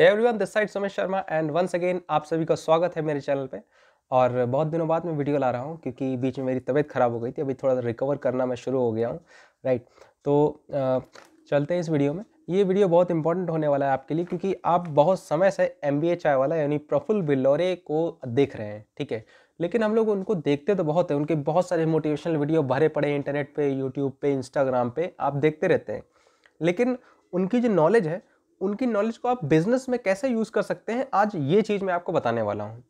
Everyone this side Sumesh Sharma and once again आप सभी का स्वागत है मेरे चैनल पे और बहुत दिनों बाद मैं वीडियो ला रहा हूँ क्योंकि बीच में मेरी तबीयत ख़राब हो गई थी अभी थोड़ा सा रिकवर करना मैं शुरू हो गया हूँ राइट तो चलते हैं इस वीडियो में ये वीडियो बहुत इंपॉर्टेंट होने वाला है आपके लिए क्योंकि आप बहुत समय से एम बी वाला यानी प्रफुल बिल्लोरे को देख रहे हैं ठीक है लेकिन हम लोग उनको देखते तो बहुत है उनके बहुत सारे मोटिवेशनल वीडियो भरे पड़े इंटरनेट पर यूट्यूब पर इंस्टाग्राम पर आप देखते रहते हैं लेकिन उनकी जो नॉलेज है उनकी नॉलेज को आप बिज़नेस में कैसे यूज़ कर सकते हैं आज ये चीज़ मैं आपको बताने वाला हूँ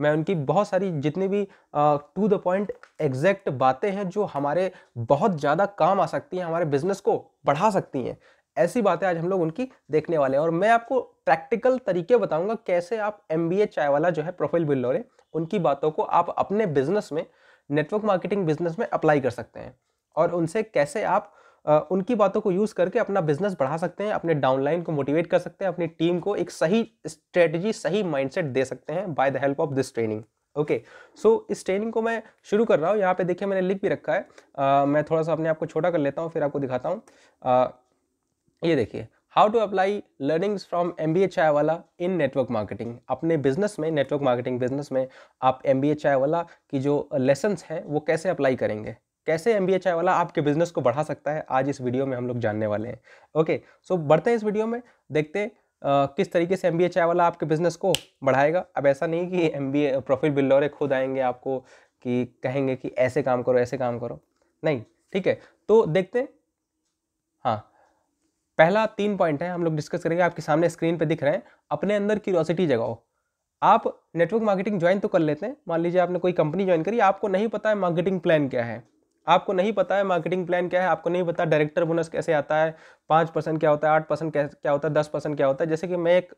मैं उनकी बहुत सारी जितनी भी टू द पॉइंट एग्जैक्ट बातें हैं जो हमारे बहुत ज़्यादा काम आ सकती हैं हमारे बिज़नेस को बढ़ा सकती हैं ऐसी बातें आज हम लोग उनकी देखने वाले हैं और मैं आपको प्रैक्टिकल तरीके बताऊंगा कैसे आप एम बी ए चाय वाला जो है प्रोफाइल बिल्लोरे उनकी बातों को आप अपने बिजनेस में नेटवर्क मार्केटिंग बिजनेस में अप्लाई कर सकते हैं और उनसे कैसे आप उनकी बातों को यूज़ करके अपना बिजनेस बढ़ा सकते हैं अपने डाउनलाइन को मोटिवेट कर सकते हैं अपनी टीम को एक सही स्ट्रेटजी सही माइंडसेट दे सकते हैं by the help of this training okay so इस ट्रेनिंग को मैं शुरू कर रहा हूँ यहाँ पे देखिए मैंने लिख भी रखा है uh, मैं थोड़ा सा अपने आप को छोटा कर लेता हूँ फिर आपको दिखाता हूँ ये देखिए how to apply learnings from M B H I वाला इन नेटवर्क मार्केटिंग अपने बिजनेस में नेटवर्क मार्केटिंग बिजनेस में आप एम बी एच आई वाला की जो लेसन्स हैं वो कैसे अप्लाई करेंगे कैसे एम वाला आपके बिजनेस को बढ़ा सकता है आज इस वीडियो में हम लोग जानने वाले हैं ओके सो बढ़ते हैं इस वीडियो में देखते हैं Uh, किस तरीके से एम वाला आपके बिज़नेस को बढ़ाएगा अब ऐसा नहीं कि एम बी प्रोफिट बिल्लोरे खुद आएंगे आपको कि कहेंगे कि ऐसे काम करो ऐसे काम करो नहीं ठीक है तो देखते हैं हाँ पहला तीन पॉइंट है हम लोग डिस्कस करेंगे आपके सामने स्क्रीन पे दिख रहे हैं अपने अंदर क्यूरोसिटी जगाओ आप नेटवर्क मार्केटिंग ज्वाइन तो कर लेते हैं मान लीजिए आपने कोई कंपनी ज्वाइन करी आपको नहीं पता है मार्केटिंग प्लान क्या है आपको नहीं पता है मार्केटिंग प्लान क्या है आपको नहीं पता डायरेक्टर बोनस कैसे आता है पाँच परसेंट क्या होता है आठ परसेंट क्या होता है दस परसेंट क्या होता है जैसे कि मैं एक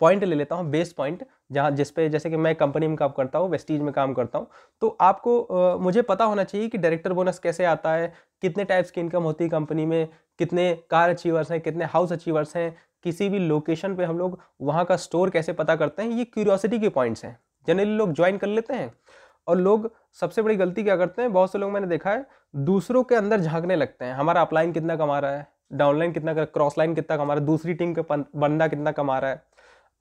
पॉइंट ले लेता हूँ बेस पॉइंट जहाँ जिस पे जैसे कि मैं कंपनी में काम करता हूँ वेस्टीज में काम करता हूँ तो आपको आ, मुझे पता होना चाहिए कि डायरेक्टर बोनस कैसे आता है कितने टाइप्स की इनकम होती है कंपनी में कितने कार अचीवर्स हैं कितने हाउस अचीवर्स हैं किसी भी लोकेशन पर हम लोग वहाँ का स्टोर कैसे पता करते हैं ये क्यूरियोसिटी के पॉइंट्स हैं जनरली लोग ज्वाइन कर लेते हैं और लोग सबसे बड़ी गलती क्या करते हैं बहुत से लोग मैंने देखा है दूसरों के अंदर झांकने लगते हैं हमारा अपलाइन कितना कमा रहा है डाउनलाइन कितना क्रॉस लाइन कितना कमा रहा है दूसरी टीम का बंदा कितना कमा रहा है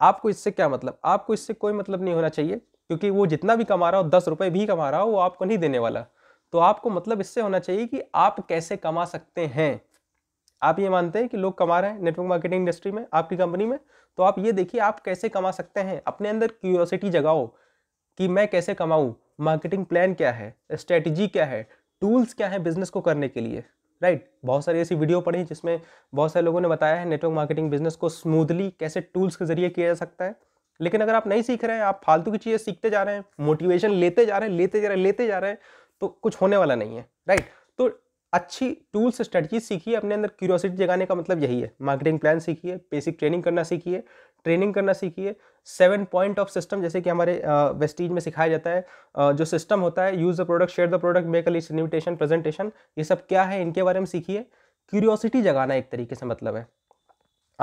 आपको इससे क्या मतलब आपको इससे कोई मतलब नहीं होना चाहिए क्योंकि वो जितना भी कमा रहा हो दस रुपये भी कमा रहा हो वो आपको नहीं देने वाला तो आपको मतलब इससे होना चाहिए कि आप कैसे कमा सकते हैं आप ये मानते हैं कि लोग कमा रहे हैं नेटवर्क मार्केटिंग इंडस्ट्री में आपकी कंपनी में तो आप ये देखिए आप कैसे कमा सकते हैं अपने अंदर क्यूरियोसिटी जगाओ कि मैं कैसे कमाऊँ मार्केटिंग प्लान क्या है स्ट्रेटजी क्या है टूल्स क्या है बिजनेस को करने के लिए राइट right. बहुत सारी ऐसी वीडियो पढ़ी जिसमें बहुत सारे लोगों ने बताया है नेटवर्क मार्केटिंग बिजनेस को स्मूथली कैसे टूल्स के जरिए किया जा सकता है लेकिन अगर आप नहीं सीख रहे हैं आप फालतू की चीज़ें सीखते जा रहे हैं मोटिवेशन लेते जा रहे हैं लेते जा रहे हैं लेते जा रहे हैं तो कुछ होने वाला नहीं है राइट right. तो अच्छी टूल्स स्ट्रेटजी सीखिए अपने अंदर क्यूरियोसिटी जगाने का मतलब यही है मार्केटिंग प्लान सीखिए बेसिक ट्रेनिंग करना सीखिए ट्रेनिंग करना सीखिए सेवन पॉइंट ऑफ सिस्टम जैसे कि हमारे वेस्टीज में सिखाया जाता है जो सिस्टम होता है use the product share the product make a list invitation presentation ये सब क्या है इनके बारे में सीखिए क्यूरियोसिटी जगाना एक तरीके से मतलब है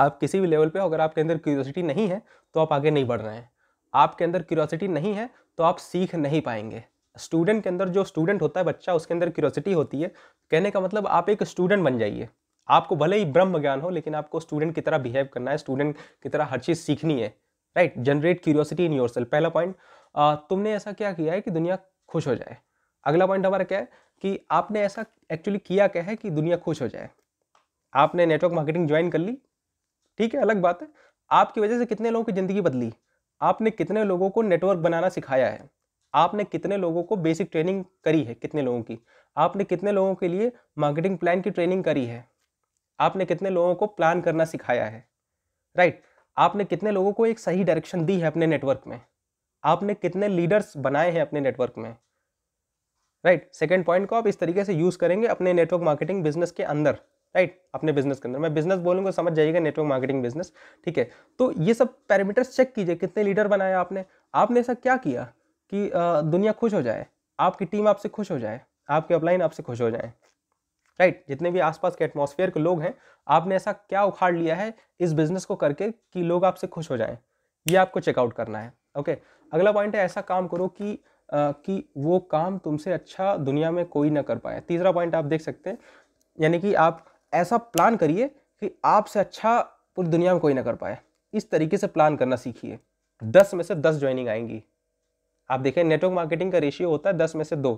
आप किसी भी लेवल पे अगर आपके अंदर क्यूरियोसिटी नहीं है तो आप आगे नहीं बढ़ रहे हैं आपके अंदर क्यूरियोसिटी नहीं है तो आप सीख नहीं पाएंगे स्टूडेंट के अंदर जो स्टूडेंट होता है बच्चा उसके अंदर क्यूरियोसिटी होती है कहने का मतलब आप एक स्टूडेंट बन जाइए आपको भले ही ब्रह्म ज्ञान हो लेकिन आपको स्टूडेंट की तरह बिहेव करना है स्टूडेंट की तरह हर चीज़ सीखनी है right generate curiosity in your पहला पॉइंट तुमने ऐसा क्या किया है कि दुनिया खुश हो जाए अगला पॉइंट हमारा क्या है कि आपने ऐसा एक्चुअली किया क्या है कि दुनिया खुश हो जाए आपने नेटवर्क मार्केटिंग ज्वाइन कर ली ठीक है अलग बात है आपकी वजह से कितने लोगों की ज़िंदगी बदली आपने कितने लोगों को नेटवर्क बनाना सिखाया है आपने कितने लोगों को बेसिक ट्रेनिंग करी है कितने लोगों की आपने कितने लोगों के लिए मार्केटिंग प्लान की ट्रेनिंग करी है आपने कितने लोगों को प्लान करना सिखाया है राइट आपने कितने लोगों को एक सही डायरेक्शन दी है अपने नेटवर्क में आपने कितने लीडर्स बनाए हैं अपने नेटवर्क में राइट सेकेंड पॉइंट को आप इस तरीके से यूज़ करेंगे अपने नेटवर्क मार्केटिंग बिजनेस के अंदर राइट right? अपने बिजनेस के अंदर मैं बिजनेस बोलूंगा समझ जाइएगा नेटवर्क मार्केटिंग बिजनेस ठीक है तो ये सब पैरामीटर्स चेक कीजिए कितने लीडर बनाया आपने आपने ऐसा क्या किया कि दुनिया खुश हो जाए आपकी टीम आपसे खुश हो जाए आपके अपलाइन आपसे खुश हो जाए राइट जितने भी आसपास के एटमॉस्फेयर के लोग हैं आपने ऐसा क्या उखाड़ लिया है इस बिजनेस को करके कि लोग आपसे खुश हो जाएं ये आपको चेकआउट करना है ओके अगला पॉइंट है ऐसा काम करो कि आ, कि वो काम तुमसे अच्छा दुनिया में कोई ना कर पाए तीसरा पॉइंट आप देख सकते हैं यानी कि आप ऐसा प्लान करिए कि आपसे अच्छा पूरी दुनिया में कोई ना कर पाए इस तरीके से प्लान करना सीखिए दस में से दस ज्वाइनिंग आएंगी आप देखें नेटवर्क मार्केटिंग का रेशियो होता है दस में से दो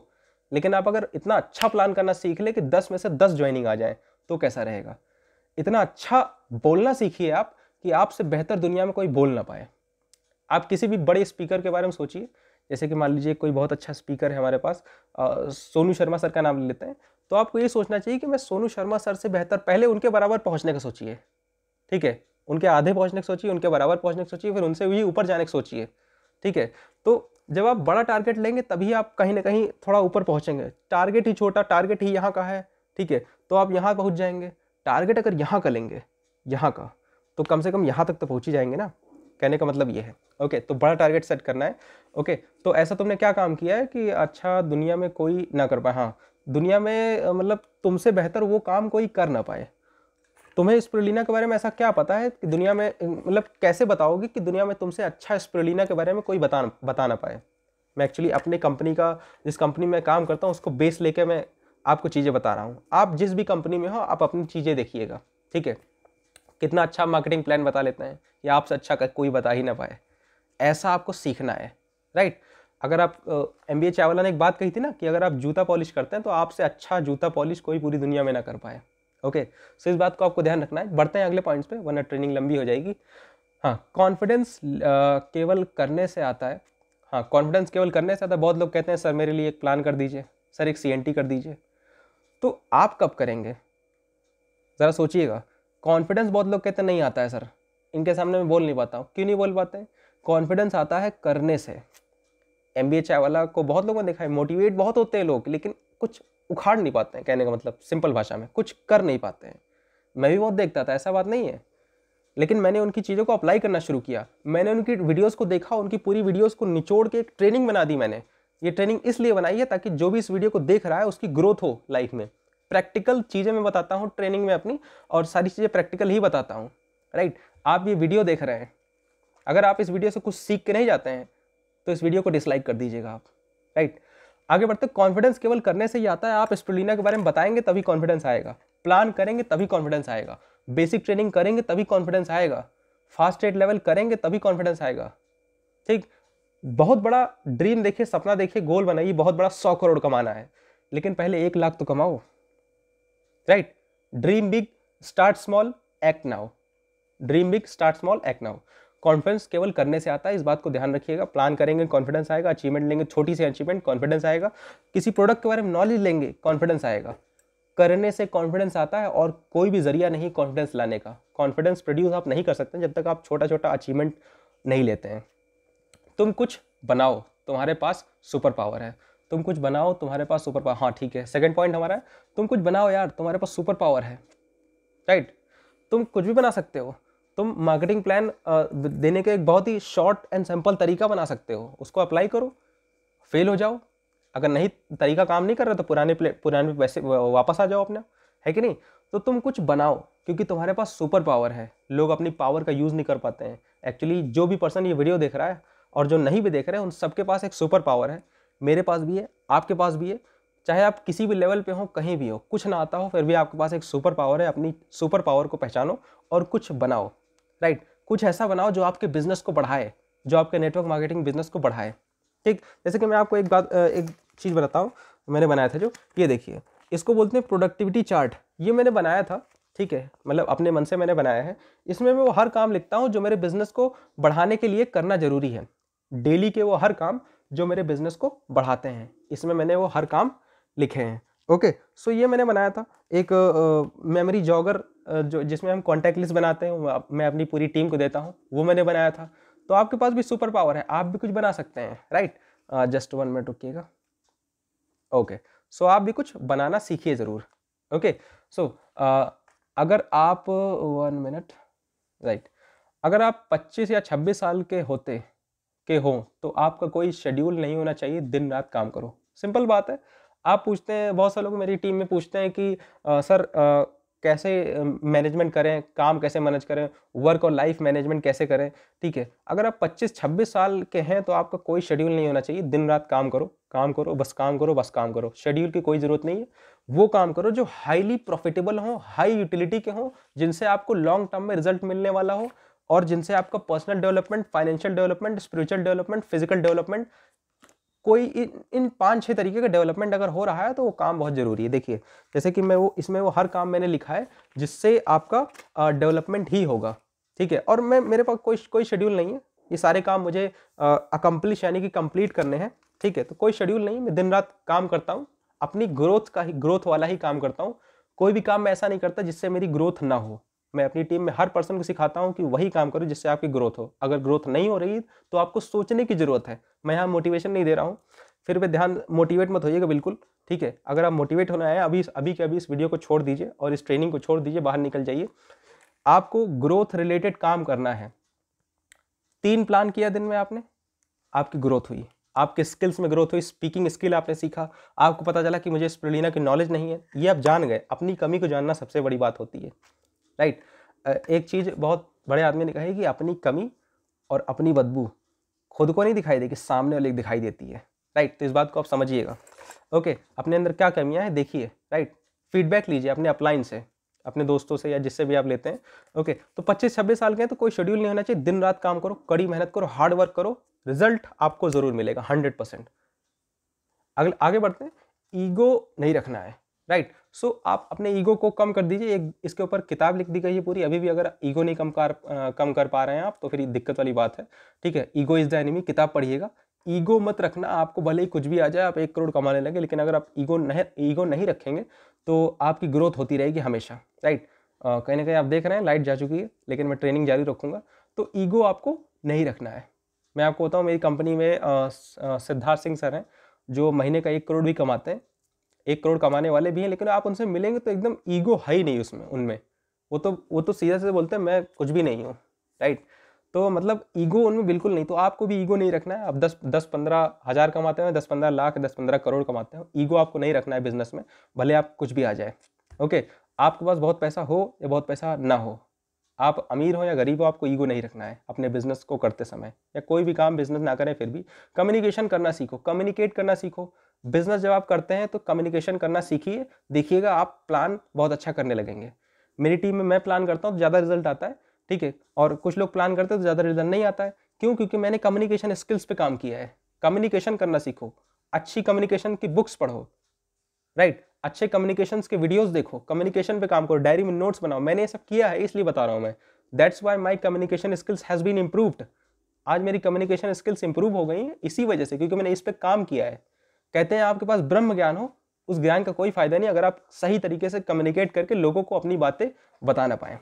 लेकिन आप अगर इतना अच्छा प्लान करना सीख ले कि दस में से दस ज्वाइनिंग आ जाए तो कैसा रहेगा इतना अच्छा बोलना सीखिए आप कि आपसे बेहतर दुनिया में कोई बोल ना पाए आप किसी भी बड़े स्पीकर के बारे में सोचिए जैसे कि मान लीजिए कोई बहुत अच्छा स्पीकर है हमारे पास सोनू शर्मा सर का नाम लेते हैं तो आपको ये सोचना चाहिए कि मैं सोनू शर्मा सर से बेहतर पहले उनके बराबर पहुंचने का सोचिए ठीक है उनके आधे पहुंचने का सोचिए उनके बराबर पहुंचने का सोचिए फिर उनसे भी ऊपर जाने का सोचिए ठीक है तो जब आप बड़ा टारगेट लेंगे तभी आप कहीं ना कहीं थोड़ा ऊपर पहुँचेंगे टारगेट ही छोटा टारगेट ही यहाँ का है ठीक है तो आप यहाँ पहुँच जाएंगे टारगेट अगर यहाँ का लेंगे यहाँ का तो कम से कम यहाँ तक तो पहुँच ही जाएंगे ना कहने का मतलब ये है ओके तो बड़ा टारगेट सेट करना है ओके तो ऐसा तुमने क्या काम किया है कि अच्छा दुनिया में कोई ना कर पाए हाँ दुनिया में मतलब तुमसे बेहतर वो काम कोई कर ना पाए तुम्हें स्प्रोलिना के बारे में ऐसा क्या पता है कि दुनिया में मतलब कैसे बताओगे कि दुनिया में तुमसे अच्छा स्प्रोलिना के बारे में कोई बता बता ना पाए मैं एक्चुअली अपने कंपनी का जिस कंपनी में काम करता हूँ उसको बेस लेके मैं आपको चीज़ें बता रहा हूँ आप जिस भी कंपनी में हो आप अपनी चीज़ें देखिएगा ठीक है कितना अच्छा मार्केटिंग प्लान बता लेते हैं या आपसे अच्छा कोई बता ही ना पाए ऐसा आपको सीखना है राइट अगर आप एम बी चावला ने एक बात कही थी ना कि अगर आप जूता पॉलिश करते हैं तो आपसे अच्छा जूता पॉलिश कोई पूरी दुनिया में ना कर पाए ओके सो इस बात को आपको ध्यान रखना है बढ़ते हैं अगले पॉइंट्स पे वरना ट्रेनिंग लंबी हो जाएगी हाँ कॉन्फिडेंस केवल करने से आता है हाँ कॉन्फिडेंस केवल करने से आता है बहुत लोग कहते हैं सर मेरे लिए एक प्लान कर दीजिए सर एक सी कर दीजिए तो आप कब करेंगे ज़रा सोचिएगा कॉन्फिडेंस बहुत लोग कहते हैं नहीं आता है सर इनके सामने मैं बोल नहीं पाता हूँ क्यों नहीं बोल पाते कॉन्फिडेंस आता है करने से एम बी वाला को बहुत लोगों ने देखा है मोटिवेट बहुत होते हैं लोग लेकिन कुछ उखाड़ नहीं पाते हैं कहने का मतलब सिंपल भाषा में कुछ कर नहीं पाते हैं मैं भी बहुत देखता था ऐसा बात नहीं है लेकिन मैंने उनकी चीज़ों को अप्लाई करना शुरू किया मैंने उनकी वीडियोस को देखा उनकी पूरी वीडियोस को निचोड़ के एक ट्रेनिंग बना दी मैंने ये ट्रेनिंग इसलिए बनाई है ताकि जो भी इस वीडियो को देख रहा है उसकी ग्रोथ हो लाइफ में प्रैक्टिकल चीज़ें मैं बताता हूँ ट्रेनिंग में अपनी और सारी चीज़ें प्रैक्टिकल ही बताता हूँ राइट आप ये वीडियो देख रहे हैं अगर आप इस वीडियो से कुछ सीख के नहीं जाते हैं तो इस वीडियो को डिसलाइक कर दीजिएगा आप राइट आगे बढ़ते कॉन्फिडेंस केवल करने से ही आता है आप स्पिलिना के बारे में बताएंगे तभी कॉन्फिडेंस आएगा प्लान करेंगे तभी कॉन्फिडेंस आएगा बेसिक ट्रेनिंग करेंगे तभी कॉन्फिडेंस आएगा फास्ट एड लेवल करेंगे तभी कॉन्फिडेंस आएगा ठीक बहुत बड़ा ड्रीम देखिए सपना देखिए गोल बनाइए बहुत बड़ा सौ करोड़ कमाना है लेकिन पहले एक लाख तो कमाओ right dream big start small act now dream big start small act now confidence केवल करने से आता है इस बात को ध्यान रखिएगा प्लान करेंगे कॉन्फिडेंस आएगा अचीवमेंट लेंगे छोटी सी अचीवमेंट कॉन्फिडेंस आएगा किसी प्रोडक्ट के बारे में नॉलेज लेंगे कॉन्फिडेंस आएगा करने से कॉन्फिडेंस आता है और कोई भी जरिया नहीं कॉन्फिडेंस लाने का कॉन्फिडेंस प्रोड्यूस आप नहीं कर सकते जब तक आप छोटा छोटा अचीवमेंट नहीं लेते हैं तुम कुछ बनाओ तुम्हारे पास सुपर पावर है तुम कुछ बनाओ तुम्हारे पास सुपर पावर हाँ ठीक है सेकेंड पॉइंट हमारा है तुम कुछ बनाओ यार तुम्हारे पास सुपर पावर है राइट तुम कुछ भी बना सकते हो तुम मार्केटिंग प्लान देने का एक बहुत ही शॉर्ट एंड सिंपल तरीका बना सकते हो उसको अप्लाई करो फेल हो जाओ अगर नहीं तरीका काम नहीं कर रहा तो पुराने प्ले पुराने पैसे वापस आ जाओ अपने है कि नहीं तो तुम कुछ बनाओ क्योंकि तुम्हारे पास सुपर पावर है लोग अपनी पावर का यूज़ नहीं कर पाते हैं एक्चुअली जो भी पर्सन ये वीडियो देख रहा है और जो नहीं भी देख रहे हैं उन सबके पास एक सुपर पावर है मेरे पास भी है आपके पास भी है चाहे आप किसी भी लेवल पे हो कहीं भी हो कुछ ना आता हो फिर भी आपके पास एक सुपर पावर है अपनी सुपर पावर को पहचानो और कुछ बनाओ राइट कुछ ऐसा बनाओ जो आपके बिजनेस को बढ़ाए जो आपके नेटवर्क मार्केटिंग बिजनेस को बढ़ाए ठीक जैसे कि मैं आपको एक बात एक चीज़ बताता हूँ मैंने बनाया था जो ये देखिए इसको बोलते हैं प्रोडक्टिविटी चार्ट ये मैंने बनाया था ठीक है मतलब अपने मन से मैंने बनाया है इसमें मैं वो हर काम लिखता हूँ जो मेरे बिजनेस को बढ़ाने के लिए करना ज़रूरी है डेली के वो हर काम जो मेरे बिजनेस को बढ़ाते हैं इसमें मैंने वो हर काम लिखे हैं ओके सो ये मैंने बनाया था एक मेमोरी जॉगर जो जिसमें हम कॉन्टैक्ट लिस्ट बनाते हैं मैं अपनी पूरी टीम को देता हूँ वो मैंने बनाया था तो आपके पास भी सुपर पावर है आप भी कुछ बना सकते हैं राइट जस्ट वन मिनट रुकीगा ओके सो आप भी कुछ बनाना सीखिए ज़रूर ओके सो अगर आप वन मिनट राइट अगर आप 25 या 26 साल के होते के हो तो आपका कोई शेड्यूल नहीं होना चाहिए दिन रात काम करो सिंपल बात है आप पूछते हैं बहुत सारे लोग मेरी टीम में पूछते हैं कि आ, सर आ, कैसे मैनेजमेंट करें काम कैसे मैनेज करें वर्क और लाइफ मैनेजमेंट कैसे करें ठीक है अगर आप 25-26 साल के हैं तो आपका कोई शेड्यूल नहीं होना चाहिए दिन रात काम करो काम करो बस काम करो बस काम करो शेड्यूल की कोई ज़रूरत नहीं है वो काम करो जो हाईली प्रॉफिटेबल हो हाई यूटिलिटी के हों जिनसे आपको लॉन्ग टर्म में रिजल्ट मिलने वाला हो और जिनसे आपका personal development financial development spiritual development physical development कोई इन इन पाँच छः तरीके का डेवलपमेंट अगर हो रहा है तो वो काम बहुत ज़रूरी है देखिए जैसे कि मैं वो इसमें वो हर काम मैंने लिखा है जिससे आपका डेवलपमेंट ही होगा ठीक है और मैं मेरे पास कोई कोई शेड्यूल नहीं है ये सारे काम मुझे अकम्प्लिश यानी कि कंप्लीट करने हैं ठीक है तो कोई शेड्यूल नहीं मैं दिन रात काम करता हूँ अपनी ग्रोथ का ही ग्रोथ वाला ही काम करता हूँ कोई भी काम मैं ऐसा नहीं करता जिससे मेरी ग्रोथ ना हो मैं अपनी टीम में हर पर्सन को सिखाता हूँ कि वही काम करो जिससे आपकी ग्रोथ हो अगर ग्रोथ नहीं हो रही तो आपको सोचने की ज़रूरत है मैं यहाँ मोटिवेशन नहीं दे रहा हूँ फिर भी ध्यान मोटिवेट मत होइएगा बिल्कुल ठीक है अगर आप मोटिवेट होना है अभी अभी के अभी इस वीडियो को छोड़ दीजिए और इस ट्रेनिंग को छोड़ दीजिए बाहर निकल जाइए आपको ग्रोथ रिलेटेड काम करना है तीन प्लान किया दिन में आपने आपकी ग्रोथ हुई आपके स्किल्स में ग्रोथ हुई स्पीकिंग स्किल आपने सीखा आपको पता चला कि मुझे स्प्रेलिना की नॉलेज नहीं है ये आप जान गए अपनी कमी को जानना सबसे बड़ी बात होती है राइट एक चीज़ बहुत बड़े आदमी ने कही कि अपनी कमी और अपनी बदबू खुद को नहीं दिखाई देगी सामने वाले दिखाई देती है राइट तो इस बात को आप समझिएगा ओके अपने अंदर क्या कमियां हैं देखिए राइट फीडबैक लीजिए अपने अपलाइन से अपने दोस्तों से या जिससे भी आप लेते हैं ओके तो 25-26 साल के हैं तो कोई शेड्यूल नहीं होना चाहिए दिन रात काम करो कड़ी मेहनत करो हार्ड वर्क करो रिजल्ट आपको ज़रूर मिलेगा हंड्रेड परसेंट अगले आगे बढ़ते हैं ईगो नहीं रखना है राइट सो so, आप अपने ईगो को कम कर दीजिए एक इसके ऊपर किताब लिख दी गई है पूरी अभी भी अगर ईगो नहीं कम कर कम कर पा रहे हैं आप तो फिर दिक्कत वाली बात है ठीक है ईगो इज़ द एनिमी किताब पढ़िएगा ईगो मत रखना आपको भले ही कुछ भी आ जाए आप एक करोड़ कमाने लगे लेकिन अगर आप ईगो नहीं ईगो नहीं रखेंगे तो आपकी ग्रोथ होती रहेगी हमेशा राइट कहीं ना कहीं आप देख रहे हैं लाइट जा चुकी है लेकिन मैं ट्रेनिंग जारी रखूँगा तो ईगो आपको नहीं रखना है मैं आपको बताऊँ मेरी कंपनी में सिद्धार्थ सिंह सर हैं जो महीने का एक करोड़ भी कमाते हैं एक करोड़ कमाने वाले भी हैं लेकिन आप उनसे मिलेंगे तो एकदम ईगो हाई नहीं उसमें उनमें वो तो वो तो सीधा से बोलते हैं मैं कुछ भी नहीं हूँ राइट तो मतलब ईगो उनमें बिल्कुल नहीं तो आपको भी ईगो नहीं रखना है आप दस दस पंद्रह हज़ार कमाते हैं दस पंद्रह लाख दस पंद्रह करोड़ कमाते हैं ईगो आपको नहीं रखना है बिजनेस में भले आप कुछ भी आ जाए ओके आपके पास बहुत पैसा हो या बहुत पैसा ना हो आप अमीर हो या गरीब हो आपको ईगो नहीं रखना है अपने बिजनेस को करते समय या कोई भी काम बिजनेस ना करें फिर भी कम्युनिकेशन करना सीखो कम्युनिकेट करना सीखो बिजनेस जब आप करते हैं तो कम्युनिकेशन करना सीखिए देखिएगा आप प्लान बहुत अच्छा करने लगेंगे मेरी टीम में मैं प्लान करता हूँ तो ज़्यादा रिजल्ट आता है ठीक है और कुछ लोग प्लान करते हैं तो ज़्यादा रिजल्ट नहीं आता है क्यों क्योंकि मैंने कम्युनिकेशन स्किल्स पे काम किया है कम्युनिकेशन करना सीखो अच्छी कम्युनिकेशन की बुक्स पढ़ो राइट अच्छे कम्युनिकेशन के वीडियोज़ देखो कम्युनिकेशन पे काम करो डायरी में नोट्स बनाओ मैंने ये सब किया है इसलिए बता रहा हूँ मैं that's why my communication skills has been improved आज मेरी कम्युनिकेशन स्किल्स इंप्रूव हो गई हैं इसी वजह से क्योंकि मैंने इस पर काम किया है कहते हैं आपके पास ब्रह्म ज्ञान हो उस ज्ञान का कोई फायदा नहीं अगर आप सही तरीके से कम्युनिकेट करके लोगों को अपनी बातें बता ना पाएँ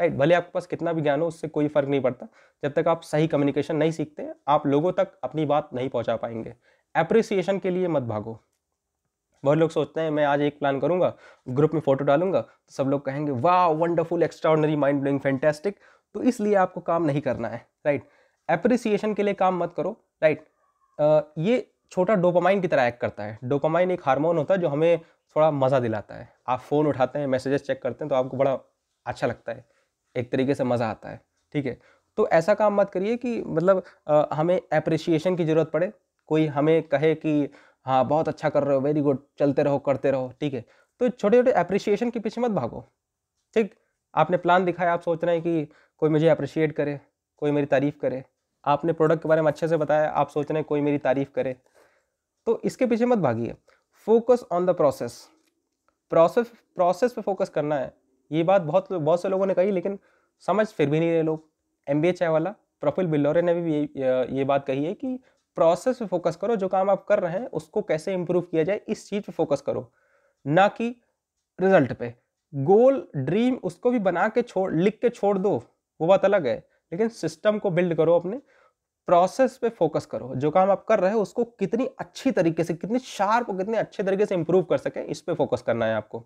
राइट भले आपके पास कितना भी ज्ञान हो उससे कोई फर्क नहीं पड़ता जब तक आप सही कम्युनिकेशन नहीं सीखते आप लोगों तक अपनी बात नहीं पहुंचा पाएंगे अप्रिसिएशन के लिए मत भागो बहुत लोग सोचते हैं मैं आज एक प्लान करूंगा ग्रुप में फोटो डालूंगा तो सब लोग कहेंगे वाह wonderful extraordinary mind blowing fantastic तो इसलिए आपको काम नहीं करना है राइट अप्रिसिएशन के लिए काम मत करो राइट ये छोटा डोपामाइन की तरह एक्ट करता है डोपामाइन एक हार्मोन होता है जो हमें थोड़ा मज़ा दिलाता है आप फ़ोन उठाते हैं मैसेजेस चेक करते हैं तो आपको बड़ा अच्छा लगता है एक तरीके से मज़ा आता है ठीक है तो ऐसा काम मत करिए कि मतलब आ, हमें अप्रिसिएशन की ज़रूरत पड़े कोई हमें कहे कि हाँ बहुत अच्छा कर रहे हो वेरी गुड चलते रहो करते रहो ठीक है तो छोटे छोटे अप्रिसिएशन के पीछे मत भागो ठीक आपने प्लान दिखाया आप सोच रहे हैं कि कोई मुझे अप्रिशिएट करे कोई मेरी तारीफ़ करे आपने प्रोडक्ट के बारे में अच्छे से बताया आप सोच रहे हैं कोई मेरी तारीफ़ करे तो इसके पीछे मत भागिए focus on the process process process पे फोकस करना है ये बात बहुत बहुत से लोगों ने कही लेकिन समझ फिर भी नहीं रहे लोग एम बी ए चाय वाला प्रफुल बिल्लोरे ने भी ये ये बात कही है कि प्रोसेस पे फोकस करो जो काम आप कर रहे हैं उसको कैसे इंप्रूव किया जाए इस चीज़ पे फोकस करो ना कि रिजल्ट पे गोल ड्रीम उसको भी बना के छोड़ लिख के छोड़ दो वो बात अलग है लेकिन सिस्टम को बिल्ड करो अपने प्रोसेस पे फोकस करो जो काम आप कर रहे हो उसको कितनी अच्छी तरीके से कितनी शार्प और कितने अच्छे तरीके से इंप्रूव कर सके इस पर फोकस करना है आपको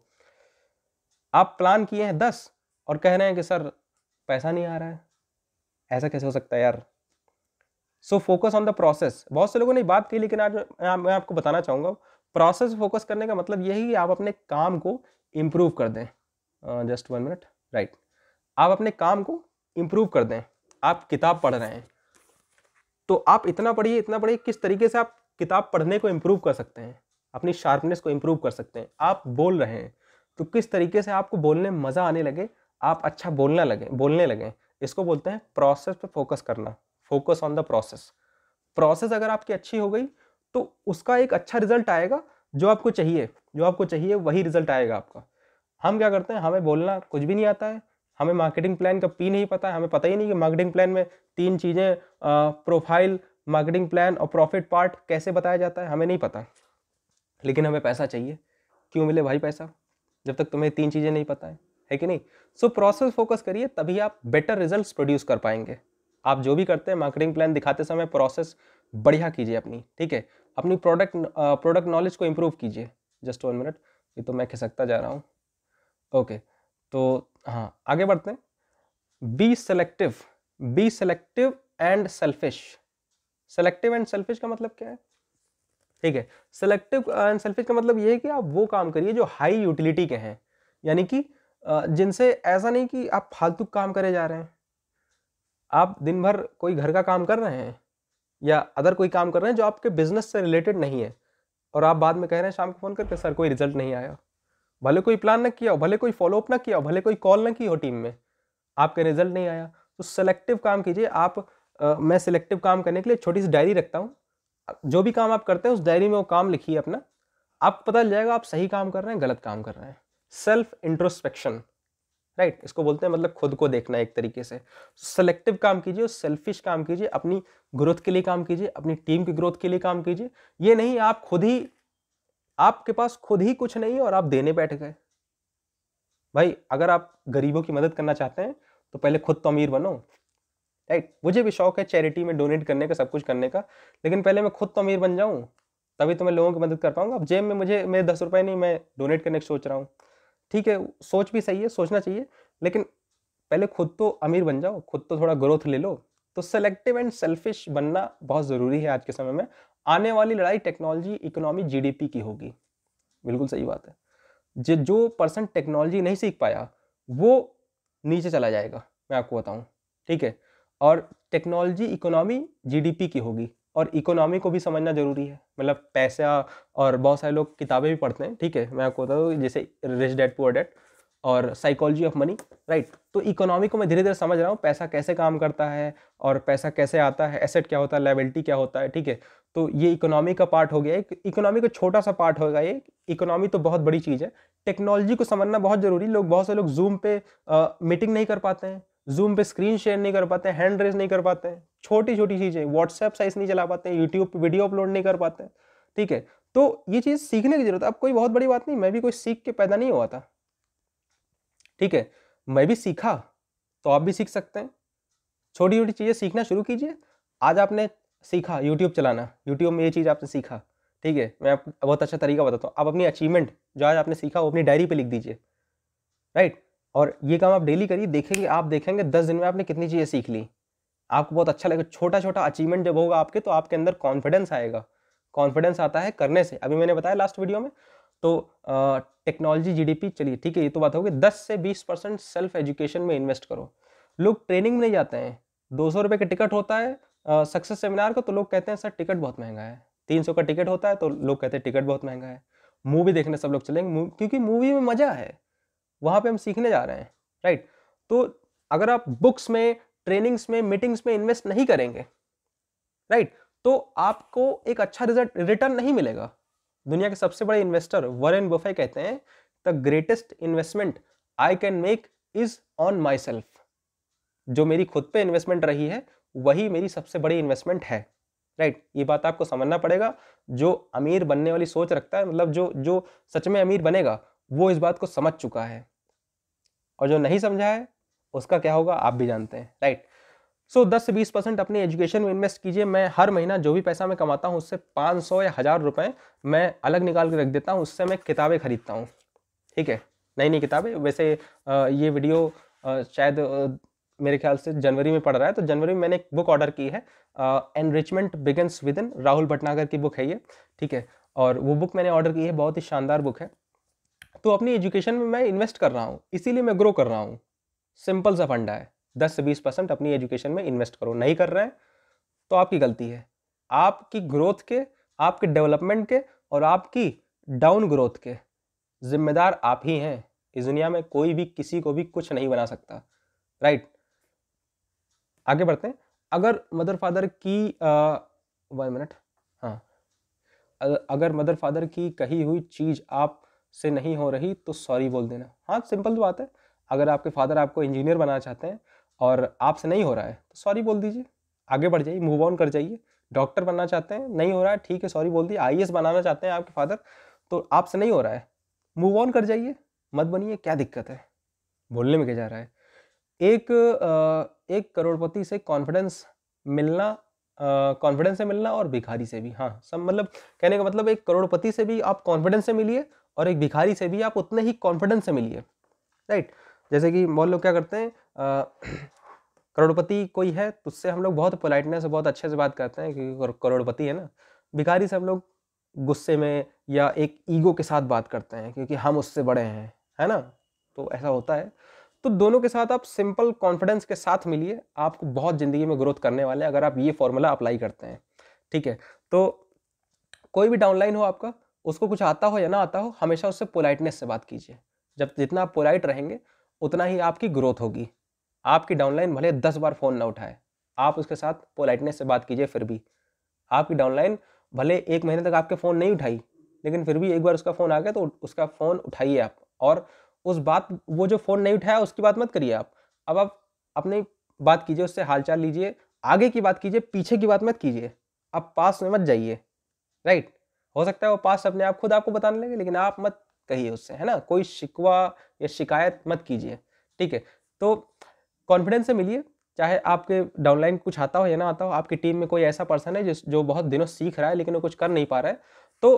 आप प्लान किए हैं दस और कह रहे हैं कि सर पैसा नहीं आ रहा है ऐसा कैसे हो सकता है यार so focus on the process बहुत से लोगों ने बात की लेकिन आज मैं आपको बताना चाहूँगा प्रोसेस फोकस करने का मतलब यही कि आप अपने काम को इम्प्रूव कर दें जस्ट वन मिनट राइट आप अपने काम को इम्प्रूव कर दें आप किताब पढ़ रहे हैं तो आप इतना पढ़िए इतना पढ़िए किस तरीके से आप किताब पढ़ने को इम्प्रूव कर सकते हैं अपनी शार्पनेस को इम्प्रूव कर सकते हैं आप बोल रहे हैं तो किस तरीके से आपको बोलने में मज़ा आने लगे आप अच्छा बोलना लगे बोलने लगें इसको बोलते हैं प्रोसेस पर फोकस करना focus on the process process अगर आपकी अच्छी हो गई तो उसका एक अच्छा रिजल्ट आएगा जो आपको चाहिए जो आपको चाहिए वही रिजल्ट आएगा आपका हम क्या करते हैं हमें बोलना कुछ भी नहीं आता है हमें मार्केटिंग प्लान का पी नहीं पता हमें पता ही नहीं कि मार्केटिंग प्लान में तीन चीज़ें प्रोफाइल मार्केटिंग प्लान और प्रॉफिट पार्ट कैसे बताया जाता है हमें नहीं पता लेकिन हमें पैसा चाहिए क्यों मिले भाई पैसा जब तक तुम्हें तीन चीज़ें नहीं पता है है कि नहीं सो प्रोसेस फोकस करिए तभी आप बेटर रिजल्ट्स प्रोड्यूस कर पाएंगे आप जो भी करते हैं मार्केटिंग प्लान दिखाते समय प्रोसेस बढ़िया कीजिए अपनी ठीक है अपनी प्रोडक्ट प्रोडक्ट नॉलेज को इम्प्रूव कीजिए जस्ट वन मिनट ये तो मैं खिसकता जा रहा हूँ ओके तो हाँ आगे बढ़ते हैं be selective be selective and selfish selective and selfish का मतलब क्या है ठीक है सेलेक्टिव एंड सेल्फिश का मतलब ये है कि आप वो काम करिए जो हाई यूटिलिटी के हैं यानी कि जिनसे ऐसा नहीं कि आप फालतू काम करे जा रहे हैं आप दिन भर कोई घर का काम कर रहे हैं या अदर कोई काम कर रहे हैं जो आपके बिजनेस से रिलेटेड नहीं है और आप बाद में कह रहे हैं शाम को फ़ोन करके सर कोई रिजल्ट नहीं आया भले कोई प्लान ना किया हो भले कोई फॉलोअप ना किया हो भले कोई कॉल ना की हो टीम में आपके रिजल्ट नहीं आया तो सेलेक्टिव काम कीजिए आप आ, मैं सेलेक्टिव काम करने के लिए छोटी सी डायरी रखता हूँ जो भी काम आप करते हैं उस डायरी में वो काम लिखिए अपना आपको पता चल जाएगा आप सही काम कर रहे हैं गलत काम कर रहे हैं सेल्फ इंट्रोस्पेक्शन राइट इसको बोलते हैं मतलब खुद को देखना एक तरीके से सेलेक्टिव काम कीजिए और सेल्फिश काम कीजिए अपनी ग्रोथ के लिए काम कीजिए अपनी टीम की ग्रोथ के लिए काम कीजिए ये नहीं आप खुद ही आपके पास खुद ही कुछ नहीं और आप देने बैठ गए भाई अगर आप गरीबों की मदद करना चाहते हैं तो पहले खुद तो अमीर बनो राइट मुझे भी शौक है चैरिटी में डोनेट करने का सब कुछ करने का लेकिन पहले मैं खुद तो अमीर बन जाऊं तभी तो मैं लोगों की मदद कर पाऊंगा अब जेब में मुझे मेरे दस रुपए नहीं मैं डोनेट करने की सोच रहा हूँ ठीक है सोच भी सही है सोचना चाहिए लेकिन पहले खुद तो अमीर बन जाओ खुद तो थोड़ा ग्रोथ ले लो तो सेलेक्टिव एंड सेल्फिश बनना बहुत ज़रूरी है आज के समय में आने वाली लड़ाई टेक्नोलॉजी इकोनॉमी जीडीपी की होगी बिल्कुल सही बात है जो जो पर्सन टेक्नोलॉजी नहीं सीख पाया वो नीचे चला जाएगा मैं आपको बताऊँ ठीक है और टेक्नोलॉजी इकोनॉमी जीडीपी की होगी और इकोनॉमी को भी समझना ज़रूरी है मतलब पैसा और बहुत सारे लोग किताबें भी पढ़ते हैं ठीक है मैं आपको बता दूँ जैसे रिच डेड पुअर डेड और साइकोलॉजी ऑफ मनी राइट तो इकोनॉमी को मैं धीरे धीरे समझ रहा हूँ पैसा कैसे काम करता है और पैसा कैसे आता है एसेट क्या होता है लेबिलिटी क्या होता है ठीक है तो ये इकोनॉमी का पार्ट हो गया एक इकोनॉमी का छोटा सा पार्ट होगा ये इकोनॉमी तो बहुत बड़ी चीज़ है टेक्नोलॉजी को समझना बहुत ज़रूरी लोग बहुत से लोग जूम पे मीटिंग नहीं कर पाते हैं जूम पे स्क्रीन शेयर नहीं कर पाते हैंड रेज नहीं कर पाते हैं छोटी छोटी चीज़ें व्हाट्सएप साइज नहीं चला पाते हैं यूट्यूब पे वीडियो अपलोड नहीं कर पाते ठीक है तो ये चीज़ सीखने की जरूरत है अब कोई बहुत बड़ी बात नहीं मैं भी कोई सीख के पैदा नहीं हुआ था ठीक है मैं भी सीखा तो आप भी सीख सकते हैं छोटी छोटी चीज़ें सीखना शुरू कीजिए आज आपने सीखा यूट्यूब चलाना यूट्यूब में ये चीज़ आपने सीखा ठीक है मैं आप बहुत अच्छा तरीका बताता हूँ आप अपनी अचीवमेंट जो आज आपने सीखा वो अपनी डायरी पे लिख दीजिए राइट और ये काम आप डेली करिए देखेंगे आप देखेंगे दस दिन में आपने कितनी चीज़ें सीख ली आपको बहुत अच्छा लगेगा छोटा छोटा अचीवमेंट जब होगा आपके तो आपके अंदर कॉन्फिडेंस आएगा कॉन्फिडेंस आता है करने से अभी मैंने बताया लास्ट वीडियो में तो टेक्नोलॉजी जीडीपी चलिए ठीक है ये तो बात होगी दस से बीस परसेंट सेल्फ एजुकेशन में इन्वेस्ट करो लोग ट्रेनिंग में नहीं जाते हैं दो सौ रुपये का टिकट होता है सक्सेस सेमिनार का तो लोग कहते हैं सर टिकट बहुत महंगा है तीन सौ का टिकट होता है तो लोग कहते हैं टिकट बहुत महंगा है मूवी देखने सब लोग चलेंगे क्योंकि मूवी में मज़ा है वहाँ पर हम सीखने जा रहे हैं राइट तो अगर आप बुक्स में ट्रेनिंग्स में मीटिंग्स में इन्वेस्ट नहीं करेंगे राइट तो आपको एक अच्छा रिजल्ट रिटर्न नहीं मिलेगा दुनिया के सबसे बड़े इन्वेस्टर वरेन बोफे कहते हैं the greatest investment I can make is on myself जो मेरी खुद पे इन्वेस्टमेंट रही है वही मेरी सबसे बड़ी इन्वेस्टमेंट है राइट right? ये बात आपको समझना पड़ेगा जो अमीर बनने वाली सोच रखता है मतलब जो जो सच में अमीर बनेगा वो इस बात को समझ चुका है और जो नहीं समझा है उसका क्या होगा आप भी जानते हैं राइट right? सो दस से बीस परसेंट अपनी एजुकेशन में इन्वेस्ट कीजिए मैं हर महीना जो भी पैसा मैं कमाता हूँ उससे पाँच सौ या हज़ार रुपये मैं अलग निकाल के रख देता हूँ उससे मैं किताबें खरीदता हूँ ठीक है नई नई किताबें वैसे ये वीडियो शायद मेरे ख्याल से जनवरी में पढ़ रहा है तो जनवरी में मैंने एक बुक ऑर्डर की है enrichment begins within Rahul Bhatnagar की बुक है ये ठीक है और वो बुक मैंने ऑर्डर की है बहुत ही शानदार बुक है तो अपनी एजुकेशन में मैं इन्वेस्ट कर रहा हूँ इसीलिए मैं ग्रो कर रहा हूँ सिंपल सा फंडा है दस से बीस परसेंट अपनी एजुकेशन में इन्वेस्ट करो नहीं कर रहे हैं तो आपकी गलती है आपकी ग्रोथ के आपके डेवलपमेंट के और आपकी डाउन ग्रोथ के जिम्मेदार आप ही हैं इस दुनिया में कोई भी किसी को भी कुछ नहीं बना सकता राइट आगे बढ़ते हैं अगर मदर फादर की वन मिनट हाँ अगर मदर फादर की कही हुई चीज़ आप से नहीं हो रही तो सॉरी बोल देना हाँ सिंपल बात है अगर आपके फादर आपको इंजीनियर बनाना चाहते हैं और आपसे नहीं हो रहा है तो सॉरी बोल दीजिए आगे बढ़ जाइए मूव ऑन कर जाइए डॉक्टर बनना चाहते हैं नहीं हो रहा है ठीक है सॉरी बोल दिए आई बनाना चाहते हैं आपके फादर तो आपसे नहीं हो रहा है मूव ऑन कर जाइए मत बनिए क्या दिक्कत है बोलने में क्या जा रहा है एक एक करोड़पति से कॉन्फिडेंस मिलना कॉन्फिडेंस से मिलना और भिखारी से भी हाँ सब मतलब कहने का मतलब एक करोड़पति से भी आप कॉन्फिडेंस से मिलिए और एक भिखारी से भी आप उतने ही कॉन्फिडेंस से मिलिए राइट जैसे कि बहुत लोग क्या करते हैं करोड़पति कोई है तो उससे हम लोग बहुत पोलाइटनेस से बहुत अच्छे से बात करते हैं क्योंकि करोड़पति है ना भिखारी से हम लोग गुस्से में या एक ईगो के साथ बात करते हैं क्योंकि हम उससे बड़े हैं है ना तो ऐसा होता है तो दोनों के साथ आप सिंपल कॉन्फिडेंस के साथ मिलिए आपको बहुत ज़िंदगी में ग्रोथ करने वाले हैं अगर आप ये फॉर्मूला अप्लाई करते हैं ठीक है तो कोई भी डाउनलाइन हो आपका उसको कुछ आता हो या ना आता हो हमेशा उससे पोलाइटनेस से बात कीजिए जब जितना आप पोलाइट रहेंगे उतना ही आपकी ग्रोथ होगी आपकी डाउनलाइन भले दस बार फ़ोन ना उठाए आप उसके साथ पोलाइटनेस से बात कीजिए फिर भी आपकी डाउनलाइन भले एक महीने तक आपके फ़ोन नहीं उठाई लेकिन फिर भी एक बार उसका फ़ोन आ गया तो उसका फ़ोन उठाइए आप और उस बात वो जो फ़ोन नहीं उठाया उसकी बात मत करिए आप अब आप अपनी बात कीजिए उससे हालचाल लीजिए आगे की बात कीजिए पीछे की बात मत कीजिए आप पास में मत जाइए राइट हो सकता है वो पास अपने आप खुद आपको बताने लगे लेकिन आप मत कहिए उससे है ना कोई शिकवा या शिकायत मत कीजिए ठीक है तो कॉन्फिडेंस से मिलिए चाहे आपके डाउनलाइन कुछ आता हो या ना आता हो आपकी टीम में कोई ऐसा पर्सन है जिस जो बहुत दिनों सीख रहा है लेकिन वो कुछ कर नहीं पा रहा है तो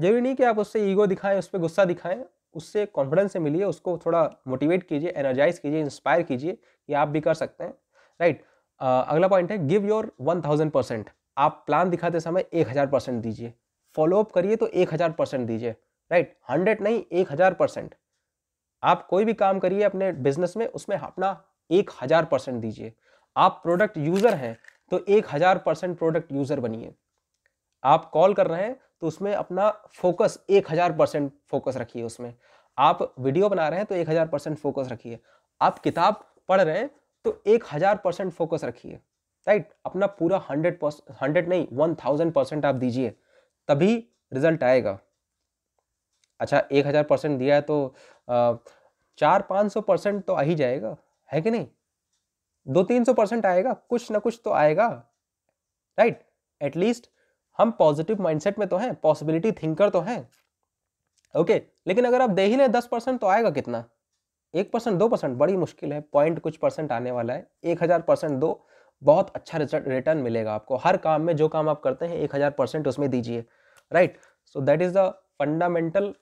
जरूरी नहीं कि आप उससे ईगो दिखाएं उस पर गुस्सा दिखाएं उससे कॉन्फिडेंस से मिलिए उसको थोड़ा मोटिवेट कीजिए एनर्जाइज कीजिए इंस्पायर कीजिए कि आप भी कर सकते हैं राइट अगला पॉइंट है give your one thousand percent आप प्लान दिखाते समय एक हज़ार परसेंट दीजिए फॉलोअप करिए तो एक हज़ार परसेंट दीजिए राइट हंड्रेड नहीं एक हज़ार परसेंट आप कोई भी काम करिए अपने बिजनेस में उसमें अपना एक हज़ार परसेंट दीजिए आप प्रोडक्ट यूज़र हैं तो एक हज़ार परसेंट प्रोडक्ट यूज़र बनिए आप कॉल कर रहे हैं तो उसमें अपना फोकस एक हज़ार परसेंट फोकस रखिए उसमें आप वीडियो बना रहे हैं तो एक हज़ार परसेंट फोकस रखिए आप किताब पढ़ रहे हैं तो एक हज़ार परसेंट फोकस रखिए राइट अपना पूरा हंड्रेड परसेंट हंड्रेड नहीं वन थाउजेंड परसेंट आप दीजिए तभी रिजल्ट आएगा अच्छा एक हज़ार परसेंट दिया है तो आ, चार पाँच सौ परसेंट तो आ ही जाएगा है कि नहीं दो तीन सौ परसेंट आएगा कुछ ना कुछ तो आएगा राइट एटलीस्ट हम पॉजिटिव माइंडसेट में तो हैं पॉसिबिलिटी थिंकर तो हैं ओके okay, लेकिन अगर आप दे ही लें दस परसेंट तो आएगा कितना एक परसेंट दो परसेंट बड़ी मुश्किल है पॉइंट कुछ परसेंट आने वाला है एक हज़ार परसेंट दो बहुत अच्छा रिटर्न मिलेगा आपको हर काम में जो काम आप करते हैं एक हज़ार परसेंट उसमें दीजिए right so that is the fundamental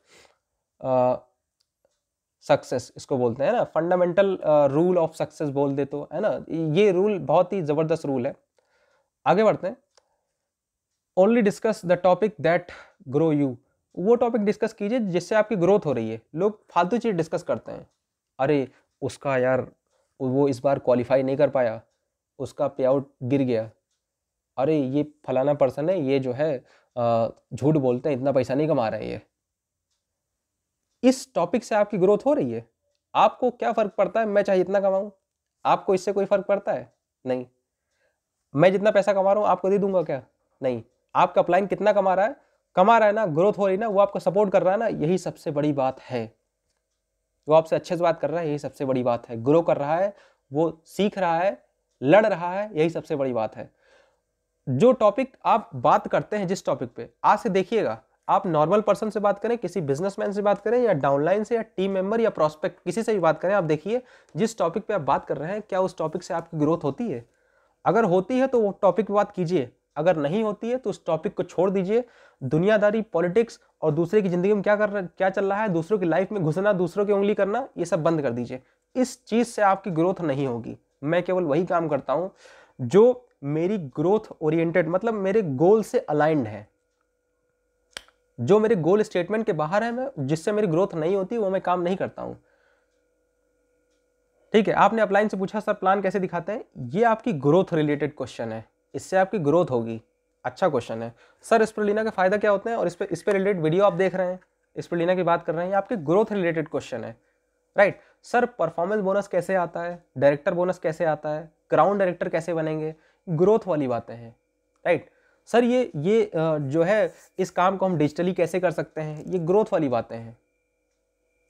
success इसको बोलते हैं ना फंडामेंटल रूल ऑफ सक्सेस बोल दे तो है ना ये रूल बहुत ही ज़बरदस्त रूल है आगे बढ़ते हैं only discuss the topic that grow you वो टॉपिक डिस्कस कीजिए जिससे आपकी ग्रोथ हो रही है लोग फालतू चीज़ डिस्कस करते हैं अरे उसका यार वो इस बार क्वालिफाई नहीं कर पाया उसका पे आउट गिर गया अरे ये फलाना पर्सन है ये जो है uh, झूठ बोलते हैं इतना पैसा नहीं कमा रहे हैं ये इस टॉपिक से आपकी ग्रोथ हो रही है आपको क्या फ़र्क पड़ता है मैं चाहे इतना कमाऊं आपको इससे कोई फ़र्क पड़ता है नहीं मैं जितना पैसा कमा रहा हूं आपको दे दूंगा क्या नहीं आपका क्लाइंट कितना कमा रहा है कमा रहा है ना ग्रोथ हो रही ना वो आपको सपोर्ट कर रहा है ना यही सबसे बड़ी बात है वो आपसे अच्छे से बात कर रहा है यही सबसे बड़ी बात है ग्रो कर रहा है वो सीख रहा है लड़ रहा है यही सबसे बड़ी बात है जो टॉपिक आप बात करते हैं जिस टॉपिक पे आज से देखिएगा आप नॉर्मल पर्सन से बात करें किसी बिजनेसमैन से बात करें या डाउनलाइन से या टीम मेंबर या प्रोस्पेक्ट किसी से भी बात करें आप देखिए जिस टॉपिक पे आप बात कर रहे हैं क्या उस टॉपिक से आपकी ग्रोथ होती है अगर होती है तो वो टॉपिक पर बात कीजिए अगर नहीं होती है तो उस टॉपिक को छोड़ दीजिए दुनियादारी पॉलिटिक्स और दूसरे की ज़िंदगी में क्या कर रहा क्या चल रहा है दूसरों की लाइफ में घुसना दूसरों की उंगली करना ये सब बंद कर दीजिए इस चीज़ से आपकी ग्रोथ नहीं होगी मैं केवल वही काम करता हूँ जो मेरी ग्रोथ ओरिएंटेड मतलब मेरे गोल से अलाइंड है जो मेरे गोल स्टेटमेंट के बाहर है मैं जिससे मेरी ग्रोथ नहीं होती वो मैं काम नहीं करता हूँ ठीक है आपने अपलाइन से पूछा सर प्लान कैसे दिखाते हैं ये आपकी ग्रोथ रिलेटेड क्वेश्चन है इससे आपकी ग्रोथ होगी अच्छा क्वेश्चन है सर स्प्रोलिना के फायदा क्या होते हैं और इस पर इस पर रिलेटेड वीडियो आप देख रहे हैं लीना की बात कर रहे हैं ये आपके ग्रोथ रिलेटेड क्वेश्चन है राइट सर परफॉर्मेंस बोनस कैसे आता है डायरेक्टर बोनस कैसे आता है क्राउन डायरेक्टर कैसे बनेंगे ग्रोथ वाली बातें हैं राइट सर ये ये जो है इस काम को हम डिजिटली कैसे कर सकते हैं ये ग्रोथ वाली बातें हैं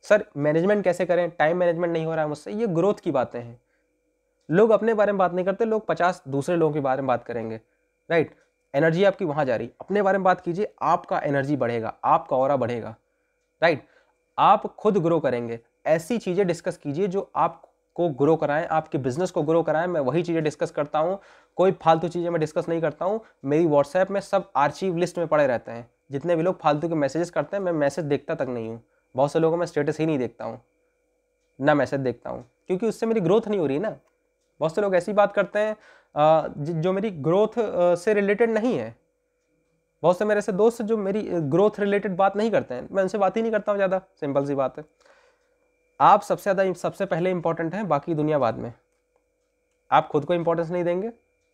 सर मैनेजमेंट कैसे करें टाइम मैनेजमेंट नहीं हो रहा है मुझसे ये ग्रोथ की बातें हैं लोग अपने बारे में बात नहीं करते लोग पचास दूसरे लोगों के बारे में बात करेंगे राइट एनर्जी आपकी वहाँ जा रही अपने बारे में बात कीजिए आपका एनर्जी बढ़ेगा आपका और बढ़ेगा राइट आप खुद ग्रो करेंगे ऐसी चीज़ें डिस्कस कीजिए जो आप को ग्रो कराएं आपके बिजनेस को ग्रो कराएं मैं वही चीज़ें डिस्कस करता हूँ कोई फालतू चीज़ें मैं डिस्कस नहीं करता हूँ मेरी व्हाट्सएप में सब आर्चीव लिस्ट में पड़े रहते हैं जितने भी लोग फालतू के मैसेजेस करते हैं मैं मैसेज देखता तक नहीं हूँ बहुत से लोगों में स्टेटस ही नहीं देखता हूँ ना मैसेज देखता हूँ क्योंकि उससे मेरी ग्रोथ नहीं हो रही ना बहुत से लोग ऐसी बात करते हैं जो मेरी ग्रोथ से रिलेटेड नहीं है बहुत से मेरे ऐसे दोस्त जो मेरी ग्रोथ रिलेटेड बात नहीं करते हैं मैं उनसे बात ही नहीं करता हूँ ज़्यादा सिंपल सी बात है आप सबसे ज़्यादा सबसे पहले इंपॉर्टेंट हैं बाकी दुनिया बाद में आप खुद को इंपॉर्टेंस नहीं देंगे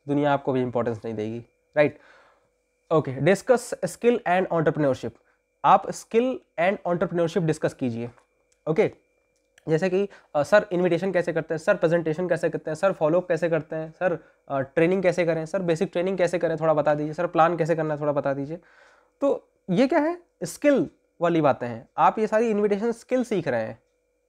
दुनिया आपको भी इंपॉर्टेंस नहीं देगी right okay discuss skill and entrepreneurship आप स्किल एंड ऑन्टरप्रनोरशिप डिस्कस कीजिए ओके जैसे कि सर इनविटेशन कैसे करते हैं सर प्रेजेंटेशन कैसे करते हैं सर फॉलोअप कैसे करते हैं सर ट्रेनिंग कैसे करें सर बेसिक ट्रेनिंग कैसे करें थोड़ा बता दीजिए सर प्लान कैसे करना है थोड़ा बता दीजिए तो ये क्या है स्किल वाली बातें हैं आप ये सारी इन्विटेशन स्किल सीख रहे हैं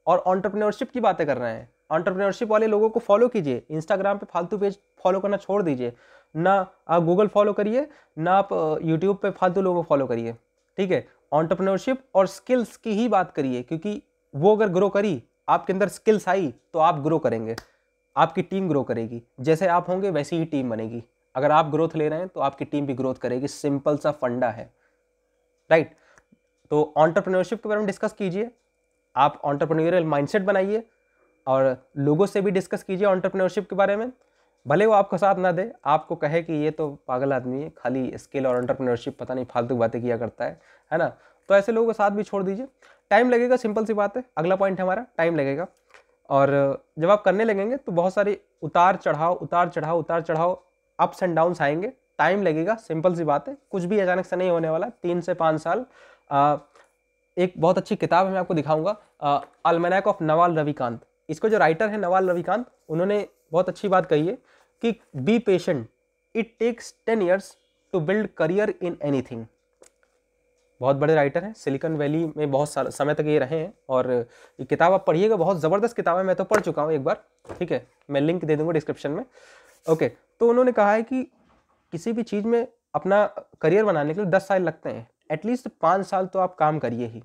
और ऑन्टरप्रनोरशिप की बातें कर रहे हैं ऑन्टरप्रनोरशिप वाले लोगों को फॉलो कीजिए इंस्टाग्राम पे फालतू पेज फॉलो करना छोड़ दीजिए ना आप गूगल फॉलो करिए ना आप यूट्यूब पे फालतू लोगों को फॉलो करिए ठीक है ऑन्टरप्रनोरशिप और स्किल्स की ही बात करिए क्योंकि वो अगर ग्रो करी आपके अंदर स्किल्स आई तो आप ग्रो करेंगे आपकी टीम ग्रो करेगी जैसे आप होंगे वैसी ही टीम बनेगी अगर आप ग्रोथ ले रहे हैं तो आपकी टीम भी ग्रोथ करेगी सिंपल सा फंडा है राइट तो ऑन्टरप्रनोरशिप के बारे में डिस्कस कीजिए आप ऑन्टरप्रनोरियल माइंडसेट बनाइए और लोगों से भी डिस्कस कीजिए ऑन्टरप्रनोरशिप के बारे में भले वो आपको साथ ना दे आपको कहे कि ये तो पागल आदमी है खाली स्किल और ऑन्टरप्रनोरशिप पता नहीं फालतू बातें किया करता है है ना तो ऐसे लोगों के साथ भी छोड़ दीजिए टाइम लगेगा सिंपल सी बात है अगला पॉइंट हमारा टाइम लगेगा और जब आप करने लगेंगे तो बहुत सारी उतार चढ़ाव उतार चढ़ाव उतार चढ़ाव अप्स एंड डाउन्स आएंगे टाइम लगेगा सिंपल सी बात है कुछ भी अचानक से नहीं होने वाला तीन से पाँच साल एक बहुत अच्छी किताब है मैं आपको दिखाऊंगा अलमनैक ऑफ नवाल रविकांत इसको जो राइटर है नवाल रविकांत उन्होंने बहुत अच्छी बात कही है कि be patient it takes ten years to build career in any बहुत बड़े राइटर हैं सिलिकॉन वैली में बहुत समय तक ये रहे हैं और ये किताब आप पढ़िएगा बहुत ज़बरदस्त किताब है मैं तो पढ़ चुका हूँ एक बार ठीक है मैं लिंक दे दूँगा डिस्क्रिप्शन में ओके तो उन्होंने कहा है कि किसी भी चीज़ में अपना करियर बनाने के लिए दस साल लगते हैं एटलीस्ट पाँच साल तो आप काम करिए ही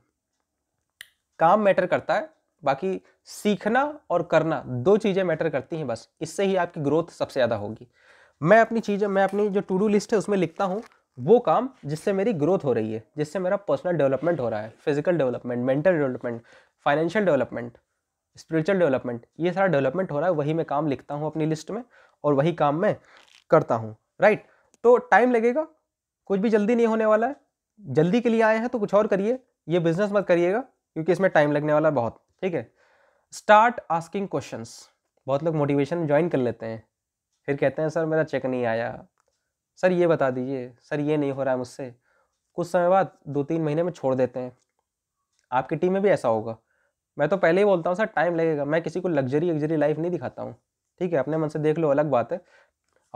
काम मैटर करता है बाकी सीखना और करना दो चीज़ें मैटर करती हैं बस इससे ही आपकी ग्रोथ सबसे ज़्यादा होगी मैं अपनी चीज़ें मैं अपनी जो टू डू लिस्ट है उसमें लिखता हूँ वो काम जिससे मेरी ग्रोथ हो रही है जिससे मेरा पर्सनल डेवलपमेंट हो रहा है physical development mental development financial development spiritual development ये सारा डेवलपमेंट हो रहा है वही मैं काम लिखता हूँ अपनी लिस्ट में और वही काम मैं करता हूँ राइट तो टाइम लगेगा कुछ भी जल्दी नहीं होने वाला है जल्दी के लिए आए हैं तो कुछ और करिए ये बिजनेस मत करिएगा क्योंकि इसमें टाइम लगने वाला है बहुत ठीक है स्टार्ट आस्किंग क्वेश्चन बहुत लोग मोटिवेशन ज्वाइन कर लेते हैं फिर कहते हैं सर मेरा चेक नहीं आया सर ये बता दीजिए सर ये नहीं हो रहा है मुझसे कुछ समय बाद दो तीन महीने में छोड़ देते हैं आपकी टीम में भी ऐसा होगा मैं तो पहले ही बोलता हूँ सर टाइम लगेगा मैं किसी को लग्जरी लग्जरी लाइफ नहीं दिखाता हूँ ठीक है अपने मन से देख लो अलग बात है